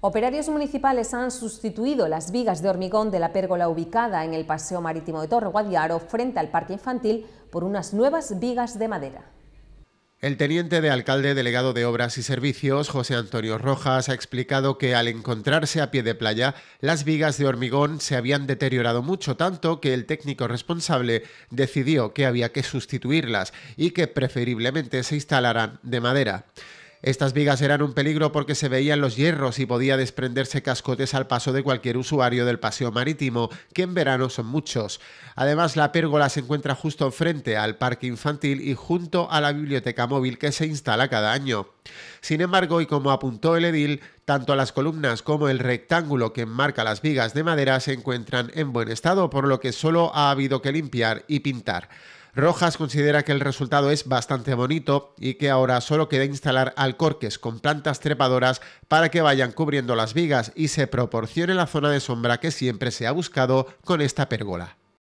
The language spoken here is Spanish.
Operarios municipales han sustituido las vigas de hormigón de la pérgola ubicada en el Paseo Marítimo de Torre Guadiaro frente al parque infantil por unas nuevas vigas de madera. El teniente de alcalde delegado de Obras y Servicios, José Antonio Rojas, ha explicado que al encontrarse a pie de playa, las vigas de hormigón se habían deteriorado mucho, tanto que el técnico responsable decidió que había que sustituirlas y que preferiblemente se instalaran de madera. Estas vigas eran un peligro porque se veían los hierros y podía desprenderse cascotes al paso de cualquier usuario del paseo marítimo, que en verano son muchos. Además, la pérgola se encuentra justo enfrente al parque infantil y junto a la biblioteca móvil que se instala cada año. Sin embargo, y como apuntó el edil, tanto las columnas como el rectángulo que enmarca las vigas de madera se encuentran en buen estado, por lo que solo ha habido que limpiar y pintar. Rojas considera que el resultado es bastante bonito y que ahora solo queda instalar alcorques con plantas trepadoras para que vayan cubriendo las vigas y se proporcione la zona de sombra que siempre se ha buscado con esta pérgola.